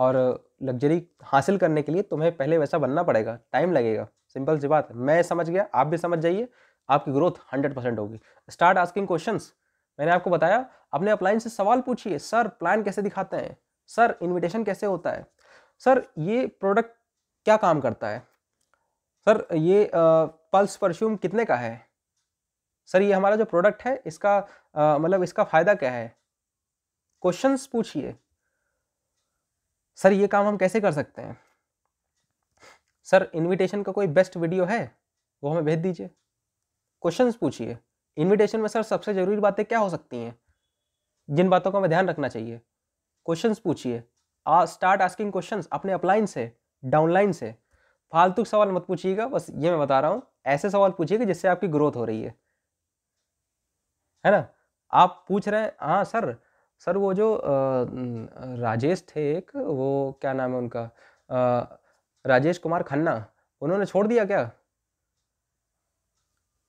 और लग्जरी हासिल करने के लिए तुम्हें पहले वैसा बनना पड़ेगा टाइम लगेगा सिंपल सी बात मैं समझ गया आप भी समझ जाइए आपकी ग्रोथ हंड्रेड परसेंट होगी स्टार्ट आस्किंग क्वेश्चन मैंने आपको बताया अपने अपलाइन से सवाल पूछिए सर प्लान कैसे दिखाते हैं सर इन्विटेशन कैसे होता है सर ये प्रोडक्ट क्या काम करता है सर ये आ, पल्स परफ्यूम कितने का है सर ये हमारा जो प्रोडक्ट है इसका मतलब इसका फ़ायदा क्या है क्वेश्चंस पूछिए सर ये काम हम कैसे कर सकते हैं सर इनविटेशन का कोई बेस्ट वीडियो है वो हमें भेज दीजिए क्वेश्चंस पूछिए इनविटेशन में सर सबसे ज़रूरी बातें क्या हो सकती हैं जिन बातों का हमें ध्यान रखना चाहिए क्वेश्चंस पूछिए आ स्टार्ट आस्किंग क्वेश्चंस अपने अपलाइन से डाउनलाइन से फालतू सवाल मत पूछिएगा बस ये मैं बता रहा हूँ ऐसे सवाल पूछिएगा जिससे आपकी ग्रोथ हो रही है है ना आप पूछ रहे हैं हाँ सर सर वो जो आ, राजेश थे एक वो क्या नाम है उनका आ, राजेश कुमार खन्ना उन्होंने छोड़ दिया क्या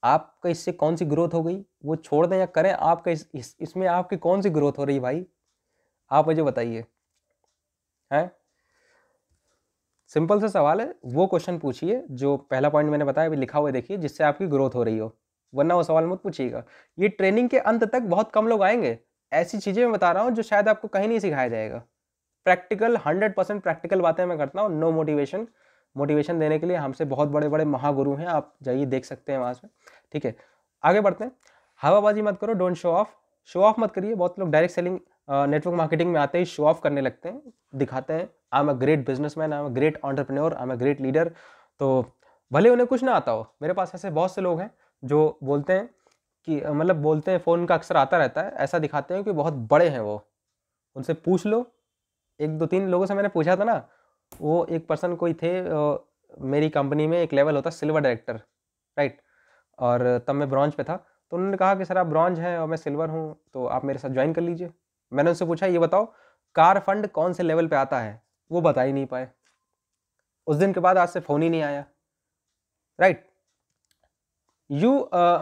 आपका इससे कौन सी ग्रोथ हो गई वो छोड़ दें या करें आपका इस, इस इसमें आपकी कौन सी ग्रोथ हो रही भाई आप मुझे बताइए हैं सिंपल सा सवाल है वो क्वेश्चन पूछिए जो पहला पॉइंट मैंने बताया अभी लिखा हुआ देखिए जिससे आपकी ग्रोथ हो रही हो वरना वो सवाल मत पूछिएगा ये ट्रेनिंग के अंत तक बहुत कम लोग आएंगे ऐसी चीज़ें मैं बता रहा हूँ जो शायद आपको कहीं नहीं सिखाया जाएगा प्रैक्टिकल हंड्रेड परसेंट प्रैक्टिकल बातें मैं करता हूँ नो मोटिवेशन मोटिवेशन देने के लिए हमसे बहुत बड़े बड़े महागुरु हैं आप जाइए देख सकते हैं वहाँ से ठीक है आगे बढ़ते हैं हवाबाजी मत करो don't show off show off मत करिए बहुत लोग डायरेक्ट सेलिंग नेटवर्क मार्केटिंग में आते ही शो ऑफ करने लगते हैं दिखाते हैं I am a great businessman I am a great entrepreneur I am a great leader तो भले उन्हें कुछ ना आता हो मेरे पास ऐसे बहुत से लोग हैं जो बोलते हैं कि मतलब बोलते हैं फ़ोन का अक्सर आता रहता है ऐसा दिखाते हैं कि बहुत बड़े हैं वो उनसे पूछ लो एक दो तीन लोगों से मैंने पूछा था ना वो एक पर्सन कोई थे मेरी कंपनी में एक लेवल होता सिल्वर डायरेक्टर राइट और तब मैं ब्रॉन्ज पे था तो उन्होंने कहा कि सर आप ब्रॉन्ज हैं और मैं सिल्वर हूँ तो आप मेरे साथ ज्वाइन कर लीजिए मैंने उनसे पूछा ये बताओ कार फंड कौन से लेवल पे आता है वो बता ही नहीं पाए उस दिन के बाद आज से फ़ोन ही नहीं आया राइट यू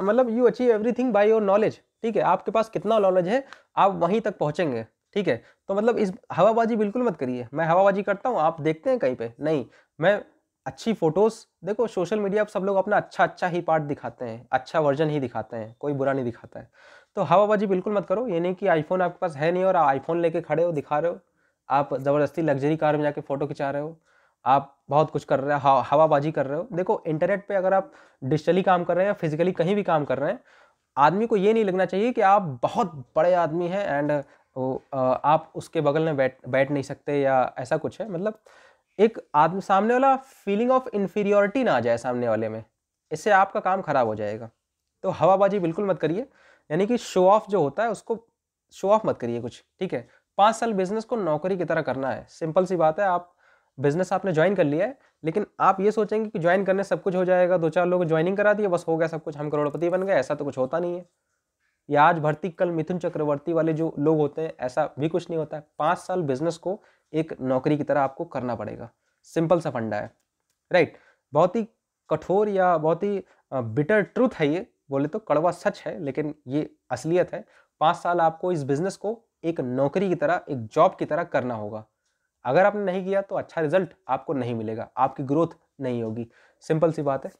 मतलब you achieve everything by your knowledge ठीक है आपके पास कितना नॉलेज है आप वहीं तक पहुँचेंगे ठीक है तो मतलब इस हवाबाजी बिल्कुल मत करिए मैं हवाबाजी करता हूँ आप देखते हैं कहीं पे नहीं मैं अच्छी फोटोज़ देखो सोशल मीडिया पर सब लोग अपना अच्छा अच्छा ही पार्ट दिखाते हैं अच्छा वर्जन ही दिखाते हैं कोई बुरा नहीं दिखाता है तो हवाबाजी बिल्कुल मत करो ये नहीं कि आईफोन आपके पास है नहीं और आईफोन लेके खड़े हो दिखा रहे हो आप ज़बरदस्ती लग्जरी कार में जाके फ़ोटो खिंचा रहे हो आप बहुत कुछ कर रहे हो हवाबाजी कर रहे हो देखो इंटरनेट पे अगर आप डिजिटली काम कर रहे हैं या फिजिकली कहीं भी काम कर रहे हैं आदमी को ये नहीं लगना चाहिए कि आप बहुत बड़े आदमी हैं एंड तो आप उसके बगल में बैठ बैठ नहीं सकते या ऐसा कुछ है मतलब एक आदमी सामने वाला फीलिंग ऑफ इन्फीरियोरिटी ना आ जाए सामने वाले में इससे आपका काम ख़राब हो जाएगा तो हवाबाजी बिल्कुल मत करिए यानी कि शो ऑफ जो होता है उसको शो ऑफ मत करिए कुछ ठीक है पाँच साल बिजनेस को नौकरी की तरह करना है सिंपल सी बात है आप बिजनेस आपने ज्वाइन कर लिया है लेकिन आप ये सोचेंगे कि ज्वाइन करने सब कुछ हो जाएगा दो चार लोग ज्वाइनिंग करा दिए बस हो गया सब कुछ हम करोड़पति बन गए ऐसा तो कुछ होता नहीं है या आज भर्ती कल मिथुन चक्रवर्ती वाले जो लोग होते हैं ऐसा भी कुछ नहीं होता है पाँच साल बिजनेस को एक नौकरी की तरह आपको करना पड़ेगा सिंपल सा फंडा है राइट बहुत ही कठोर या बहुत ही बिटर ट्रूथ है ये बोले तो कड़वा सच है लेकिन ये असलियत है पाँच साल आपको इस बिज़नेस को एक नौकरी की तरह एक जॉब की तरह करना होगा अगर आपने नहीं किया तो अच्छा रिजल्ट आपको नहीं मिलेगा आपकी ग्रोथ नहीं होगी सिंपल सी बात है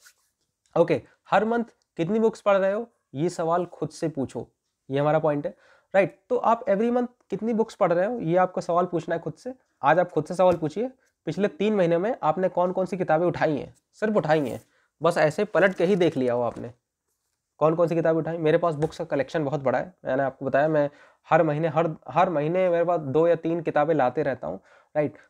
ओके हर मंथ कितनी बुक्स पढ़ रहे हो ये सवाल खुद से पूछो ये हमारा पॉइंट है राइट तो आप एवरी मंथ कितनी बुक्स पढ़ रहे हो ये आपका सवाल पूछना है खुद से आज आप खुद से सवाल पूछिए पिछले तीन महीने में आपने कौन कौन सी किताबें उठाई हैं सिर्फ उठाई हैं बस ऐसे पलट के ही देख लिया हो आपने कौन कौन सी किताबें उठाई मेरे पास बुक्स का कलेक्शन बहुत बड़ा है मैंने आपको बताया मैं हर महीने हर हर महीने मेरे पास दो या तीन किताबें लाते रहता हूँ राइट